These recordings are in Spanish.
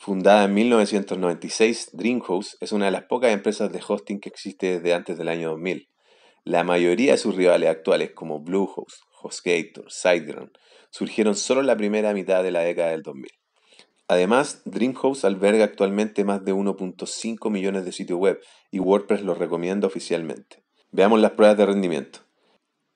Fundada en 1996, Dreamhost es una de las pocas empresas de hosting que existe desde antes del año 2000. La mayoría de sus rivales actuales, como Bluehost, HostGator, SiteGround, surgieron solo en la primera mitad de la década del 2000. Además, Dreamhost alberga actualmente más de 1.5 millones de sitios web y WordPress los recomienda oficialmente. Veamos las pruebas de rendimiento.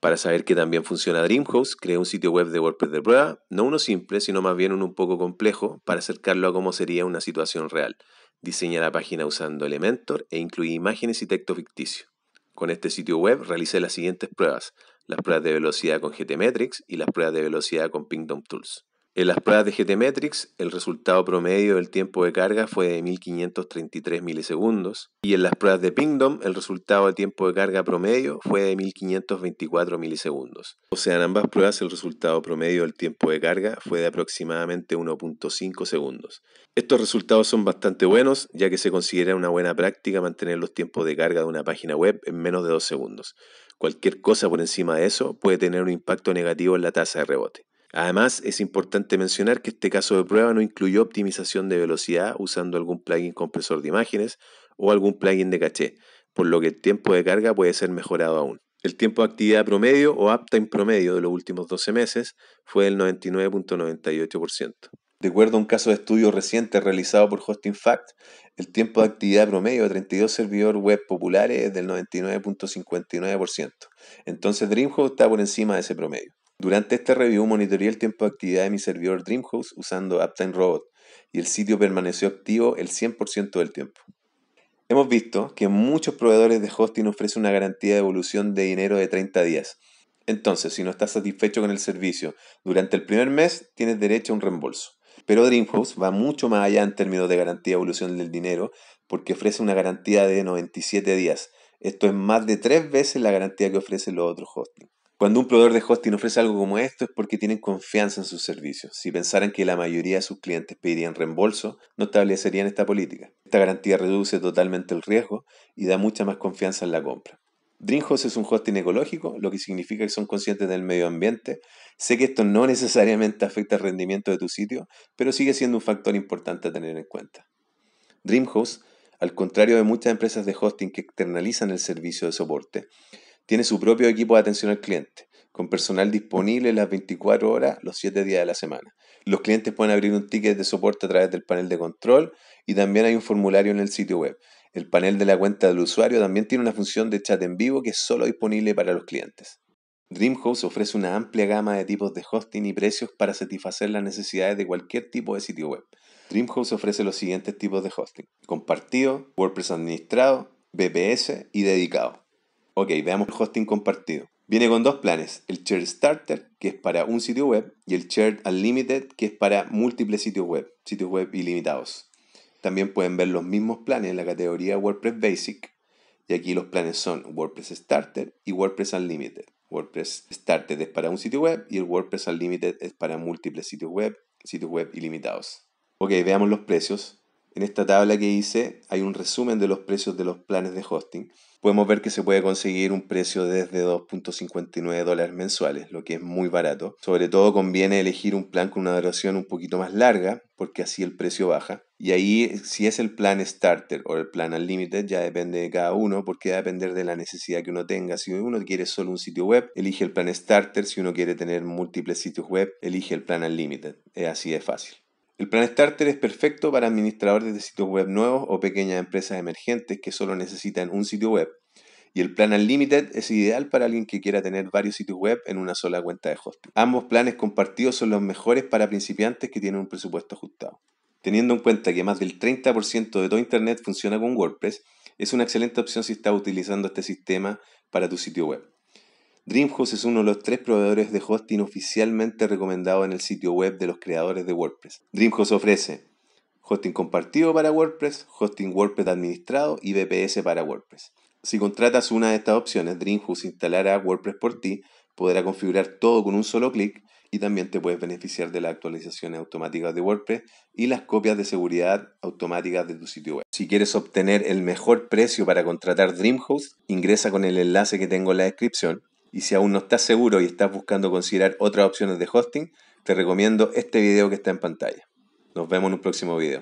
Para saber que también funciona Dreamhost, creé un sitio web de WordPress de prueba, no uno simple, sino más bien uno un poco complejo, para acercarlo a cómo sería una situación real. Diseñé la página usando Elementor e incluí imágenes y texto ficticio. Con este sitio web realicé las siguientes pruebas, las pruebas de velocidad con GTmetrix y las pruebas de velocidad con Pingdom Tools. En las pruebas de GTmetrix, el resultado promedio del tiempo de carga fue de 1533 milisegundos y en las pruebas de Pingdom, el resultado de tiempo de carga promedio fue de 1524 milisegundos. O sea, en ambas pruebas el resultado promedio del tiempo de carga fue de aproximadamente 1.5 segundos. Estos resultados son bastante buenos, ya que se considera una buena práctica mantener los tiempos de carga de una página web en menos de 2 segundos. Cualquier cosa por encima de eso puede tener un impacto negativo en la tasa de rebote. Además, es importante mencionar que este caso de prueba no incluyó optimización de velocidad usando algún plugin compresor de imágenes o algún plugin de caché, por lo que el tiempo de carga puede ser mejorado aún. El tiempo de actividad promedio o uptime promedio de los últimos 12 meses fue del 99.98%. De acuerdo a un caso de estudio reciente realizado por HostingFact, el tiempo de actividad promedio de 32 servidores web populares es del 99.59%. Entonces DreamHost está por encima de ese promedio. Durante este review monitoreé el tiempo de actividad de mi servidor Dreamhost usando Uptime Robot y el sitio permaneció activo el 100% del tiempo. Hemos visto que muchos proveedores de hosting ofrecen una garantía de evolución de dinero de 30 días. Entonces, si no estás satisfecho con el servicio durante el primer mes, tienes derecho a un reembolso. Pero Dreamhost va mucho más allá en términos de garantía de evolución del dinero porque ofrece una garantía de 97 días. Esto es más de tres veces la garantía que ofrecen los otros hosting. Cuando un proveedor de hosting ofrece algo como esto es porque tienen confianza en sus servicios. Si pensaran que la mayoría de sus clientes pedirían reembolso, no establecerían esta política. Esta garantía reduce totalmente el riesgo y da mucha más confianza en la compra. Dreamhost es un hosting ecológico, lo que significa que son conscientes del medio ambiente. Sé que esto no necesariamente afecta el rendimiento de tu sitio, pero sigue siendo un factor importante a tener en cuenta. Dreamhost, al contrario de muchas empresas de hosting que externalizan el servicio de soporte, tiene su propio equipo de atención al cliente, con personal disponible las 24 horas, los 7 días de la semana. Los clientes pueden abrir un ticket de soporte a través del panel de control y también hay un formulario en el sitio web. El panel de la cuenta del usuario también tiene una función de chat en vivo que es solo disponible para los clientes. Dreamhost ofrece una amplia gama de tipos de hosting y precios para satisfacer las necesidades de cualquier tipo de sitio web. Dreamhost ofrece los siguientes tipos de hosting: compartido, WordPress administrado, BPS y dedicado. Ok, veamos el hosting compartido. Viene con dos planes, el Shared Starter, que es para un sitio web, y el Shared Unlimited, que es para múltiples sitios web, sitios web ilimitados. También pueden ver los mismos planes en la categoría WordPress Basic, y aquí los planes son WordPress Starter y WordPress Unlimited. WordPress Starter es para un sitio web y el WordPress Unlimited es para múltiples sitios web, sitios web ilimitados. Ok, veamos los precios. En esta tabla que hice hay un resumen de los precios de los planes de hosting. Podemos ver que se puede conseguir un precio desde 2.59 dólares mensuales, lo que es muy barato. Sobre todo conviene elegir un plan con una duración un poquito más larga, porque así el precio baja. Y ahí si es el plan starter o el plan unlimited ya depende de cada uno, porque va a depender de la necesidad que uno tenga. Si uno quiere solo un sitio web, elige el plan starter. Si uno quiere tener múltiples sitios web, elige el plan unlimited. Es así de fácil. El plan Starter es perfecto para administradores de sitios web nuevos o pequeñas empresas emergentes que solo necesitan un sitio web. Y el plan Unlimited es ideal para alguien que quiera tener varios sitios web en una sola cuenta de hosting. Ambos planes compartidos son los mejores para principiantes que tienen un presupuesto ajustado. Teniendo en cuenta que más del 30% de todo Internet funciona con WordPress, es una excelente opción si estás utilizando este sistema para tu sitio web. Dreamhost es uno de los tres proveedores de hosting oficialmente recomendado en el sitio web de los creadores de WordPress. Dreamhost ofrece hosting compartido para WordPress, hosting WordPress administrado y BPS para WordPress. Si contratas una de estas opciones, Dreamhost instalará WordPress por ti, podrá configurar todo con un solo clic y también te puedes beneficiar de las actualizaciones automáticas de WordPress y las copias de seguridad automáticas de tu sitio web. Si quieres obtener el mejor precio para contratar Dreamhost, ingresa con el enlace que tengo en la descripción y si aún no estás seguro y estás buscando considerar otras opciones de hosting, te recomiendo este video que está en pantalla. Nos vemos en un próximo video.